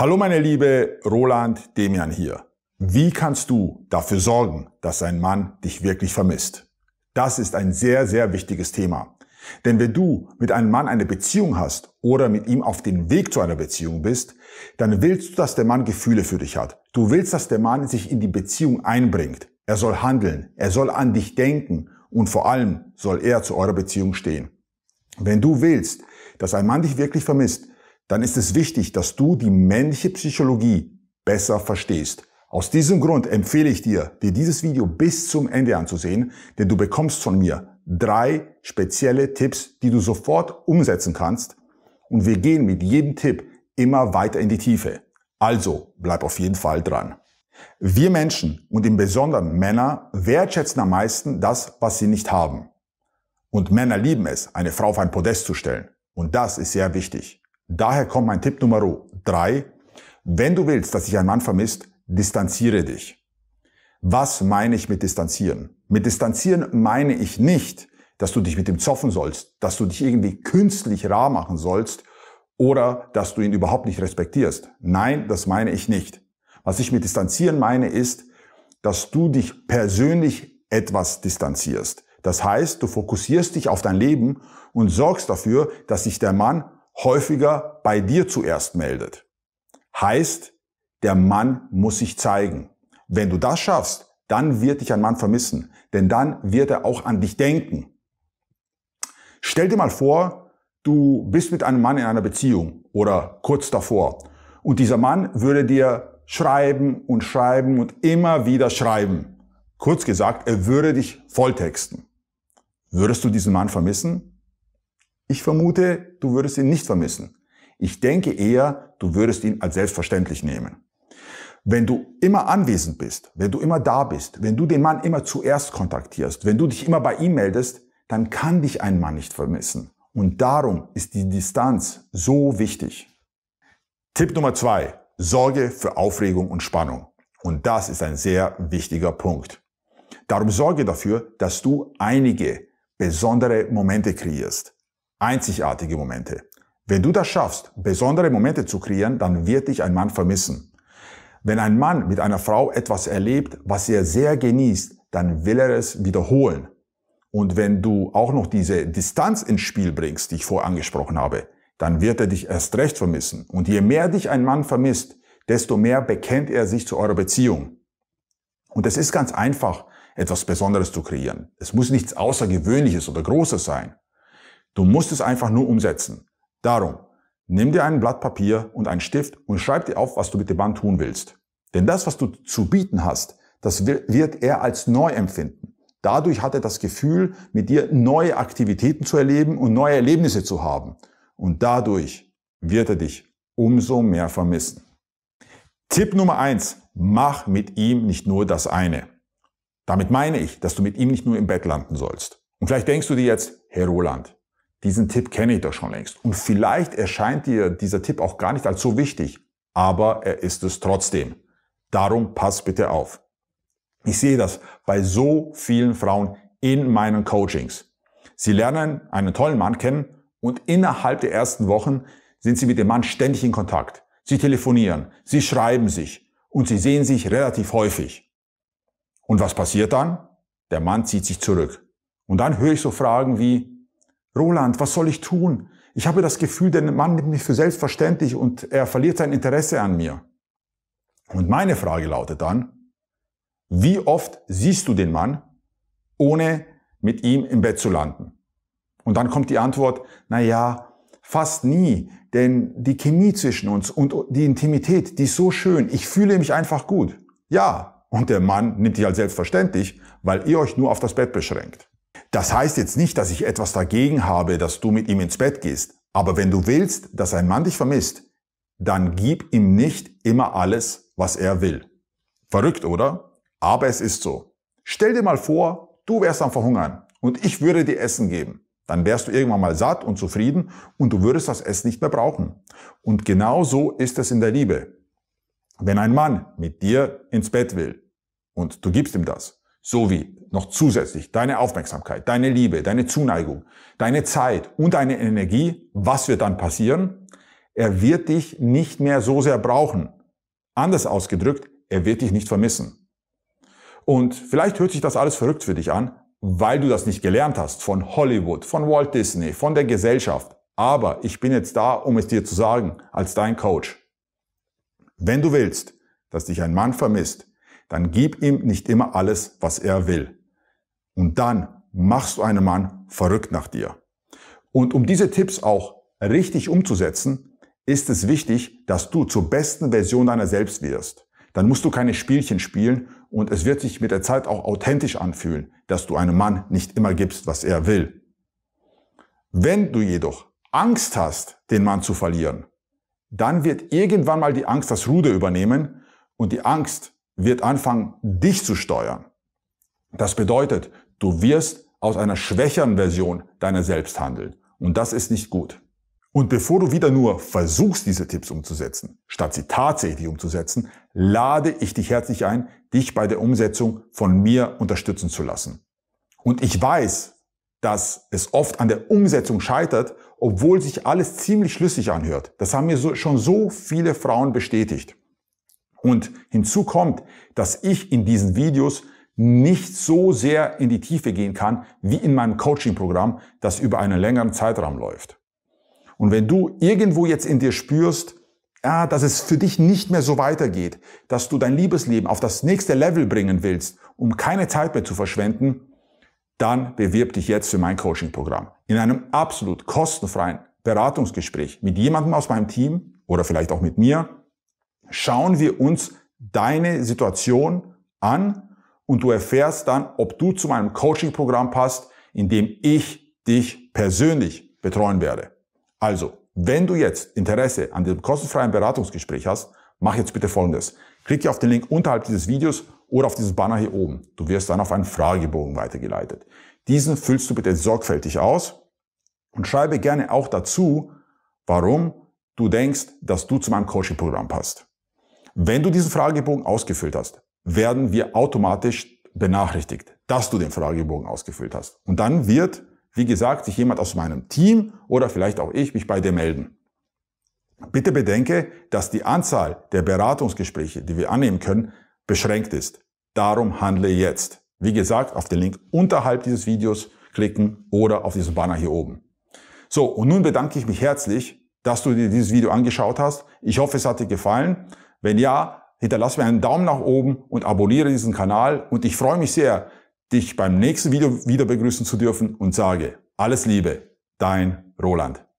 Hallo meine Liebe, Roland Demian hier. Wie kannst du dafür sorgen, dass ein Mann dich wirklich vermisst? Das ist ein sehr, sehr wichtiges Thema. Denn wenn du mit einem Mann eine Beziehung hast oder mit ihm auf dem Weg zu einer Beziehung bist, dann willst du, dass der Mann Gefühle für dich hat. Du willst, dass der Mann sich in die Beziehung einbringt. Er soll handeln, er soll an dich denken und vor allem soll er zu eurer Beziehung stehen. Wenn du willst, dass ein Mann dich wirklich vermisst, dann ist es wichtig, dass du die männliche Psychologie besser verstehst. Aus diesem Grund empfehle ich dir, dir dieses Video bis zum Ende anzusehen, denn du bekommst von mir drei spezielle Tipps, die du sofort umsetzen kannst und wir gehen mit jedem Tipp immer weiter in die Tiefe. Also bleib auf jeden Fall dran. Wir Menschen und im Besonderen Männer wertschätzen am meisten das, was sie nicht haben. Und Männer lieben es, eine Frau auf ein Podest zu stellen. Und das ist sehr wichtig. Daher kommt mein Tipp Nummer 3. Wenn du willst, dass sich ein Mann vermisst, distanziere dich. Was meine ich mit distanzieren? Mit distanzieren meine ich nicht, dass du dich mit ihm zoffen sollst, dass du dich irgendwie künstlich rar machen sollst oder dass du ihn überhaupt nicht respektierst. Nein, das meine ich nicht. Was ich mit distanzieren meine ist, dass du dich persönlich etwas distanzierst. Das heißt, du fokussierst dich auf dein Leben und sorgst dafür, dass sich der Mann häufiger bei dir zuerst meldet. Heißt, der Mann muss sich zeigen. Wenn du das schaffst, dann wird dich ein Mann vermissen, denn dann wird er auch an dich denken. Stell dir mal vor, du bist mit einem Mann in einer Beziehung oder kurz davor und dieser Mann würde dir schreiben und schreiben und immer wieder schreiben. Kurz gesagt, er würde dich volltexten. Würdest du diesen Mann vermissen? Ich vermute, du würdest ihn nicht vermissen. Ich denke eher, du würdest ihn als selbstverständlich nehmen. Wenn du immer anwesend bist, wenn du immer da bist, wenn du den Mann immer zuerst kontaktierst, wenn du dich immer bei ihm meldest, dann kann dich ein Mann nicht vermissen. Und darum ist die Distanz so wichtig. Tipp Nummer zwei. Sorge für Aufregung und Spannung. Und das ist ein sehr wichtiger Punkt. Darum sorge dafür, dass du einige besondere Momente kreierst. Einzigartige Momente. Wenn du das schaffst, besondere Momente zu kreieren, dann wird dich ein Mann vermissen. Wenn ein Mann mit einer Frau etwas erlebt, was er sehr genießt, dann will er es wiederholen. Und wenn du auch noch diese Distanz ins Spiel bringst, die ich vorher angesprochen habe, dann wird er dich erst recht vermissen. Und je mehr dich ein Mann vermisst, desto mehr bekennt er sich zu eurer Beziehung. Und es ist ganz einfach, etwas Besonderes zu kreieren. Es muss nichts Außergewöhnliches oder Großes sein. Du musst es einfach nur umsetzen. Darum, nimm dir ein Blatt Papier und einen Stift und schreib dir auf, was du mit dem Mann tun willst. Denn das, was du zu bieten hast, das wird er als neu empfinden. Dadurch hat er das Gefühl, mit dir neue Aktivitäten zu erleben und neue Erlebnisse zu haben. Und dadurch wird er dich umso mehr vermissen. Tipp Nummer eins: Mach mit ihm nicht nur das eine. Damit meine ich, dass du mit ihm nicht nur im Bett landen sollst. Und vielleicht denkst du dir jetzt, Herr Roland, diesen Tipp kenne ich doch schon längst. Und vielleicht erscheint dir dieser Tipp auch gar nicht als so wichtig, aber er ist es trotzdem. Darum pass bitte auf. Ich sehe das bei so vielen Frauen in meinen Coachings. Sie lernen einen tollen Mann kennen und innerhalb der ersten Wochen sind sie mit dem Mann ständig in Kontakt. Sie telefonieren, sie schreiben sich und sie sehen sich relativ häufig. Und was passiert dann? Der Mann zieht sich zurück. Und dann höre ich so Fragen wie, Roland, was soll ich tun? Ich habe das Gefühl, der Mann nimmt mich für selbstverständlich und er verliert sein Interesse an mir. Und meine Frage lautet dann, wie oft siehst du den Mann, ohne mit ihm im Bett zu landen? Und dann kommt die Antwort, na ja, fast nie, denn die Chemie zwischen uns und die Intimität, die ist so schön, ich fühle mich einfach gut. Ja, und der Mann nimmt dich als selbstverständlich, weil ihr euch nur auf das Bett beschränkt. Das heißt jetzt nicht, dass ich etwas dagegen habe, dass du mit ihm ins Bett gehst. Aber wenn du willst, dass ein Mann dich vermisst, dann gib ihm nicht immer alles, was er will. Verrückt, oder? Aber es ist so. Stell dir mal vor, du wärst am Verhungern und ich würde dir Essen geben. Dann wärst du irgendwann mal satt und zufrieden und du würdest das Essen nicht mehr brauchen. Und genau so ist es in der Liebe. Wenn ein Mann mit dir ins Bett will und du gibst ihm das, sowie noch zusätzlich deine Aufmerksamkeit, deine Liebe, deine Zuneigung, deine Zeit und deine Energie, was wird dann passieren? Er wird dich nicht mehr so sehr brauchen. Anders ausgedrückt, er wird dich nicht vermissen. Und vielleicht hört sich das alles verrückt für dich an, weil du das nicht gelernt hast von Hollywood, von Walt Disney, von der Gesellschaft. Aber ich bin jetzt da, um es dir zu sagen, als dein Coach. Wenn du willst, dass dich ein Mann vermisst, dann gib ihm nicht immer alles, was er will. Und dann machst du einen Mann verrückt nach dir. Und um diese Tipps auch richtig umzusetzen, ist es wichtig, dass du zur besten Version deiner selbst wirst. Dann musst du keine Spielchen spielen und es wird sich mit der Zeit auch authentisch anfühlen, dass du einem Mann nicht immer gibst, was er will. Wenn du jedoch Angst hast, den Mann zu verlieren, dann wird irgendwann mal die Angst das Ruder übernehmen und die Angst wird anfangen, dich zu steuern. Das bedeutet, du wirst aus einer schwächeren Version deiner selbst handeln. Und das ist nicht gut. Und bevor du wieder nur versuchst, diese Tipps umzusetzen, statt sie tatsächlich umzusetzen, lade ich dich herzlich ein, dich bei der Umsetzung von mir unterstützen zu lassen. Und ich weiß, dass es oft an der Umsetzung scheitert, obwohl sich alles ziemlich schlüssig anhört. Das haben mir so, schon so viele Frauen bestätigt. Und hinzu kommt, dass ich in diesen Videos nicht so sehr in die Tiefe gehen kann, wie in meinem Coaching-Programm, das über einen längeren Zeitraum läuft. Und wenn du irgendwo jetzt in dir spürst, ja, dass es für dich nicht mehr so weitergeht, dass du dein Liebesleben auf das nächste Level bringen willst, um keine Zeit mehr zu verschwenden, dann bewirb dich jetzt für mein Coaching-Programm. In einem absolut kostenfreien Beratungsgespräch mit jemandem aus meinem Team oder vielleicht auch mit mir schauen wir uns deine Situation an und du erfährst dann, ob du zu meinem Coaching-Programm passt, in dem ich dich persönlich betreuen werde. Also, wenn du jetzt Interesse an dem kostenfreien Beratungsgespräch hast, mach jetzt bitte Folgendes. Klick Klicke auf den Link unterhalb dieses Videos oder auf dieses Banner hier oben. Du wirst dann auf einen Fragebogen weitergeleitet. Diesen füllst du bitte sorgfältig aus und schreibe gerne auch dazu, warum du denkst, dass du zu meinem Coaching-Programm passt. Wenn du diesen Fragebogen ausgefüllt hast, werden wir automatisch benachrichtigt, dass du den Fragebogen ausgefüllt hast. Und dann wird, wie gesagt, sich jemand aus meinem Team oder vielleicht auch ich mich bei dir melden. Bitte bedenke, dass die Anzahl der Beratungsgespräche, die wir annehmen können, beschränkt ist. Darum handle jetzt. Wie gesagt, auf den Link unterhalb dieses Videos klicken oder auf diesen Banner hier oben. So, und nun bedanke ich mich herzlich, dass du dir dieses Video angeschaut hast. Ich hoffe, es hat dir gefallen. Wenn ja, hinterlass mir einen Daumen nach oben und abonniere diesen Kanal und ich freue mich sehr, dich beim nächsten Video wieder begrüßen zu dürfen und sage alles Liebe, dein Roland.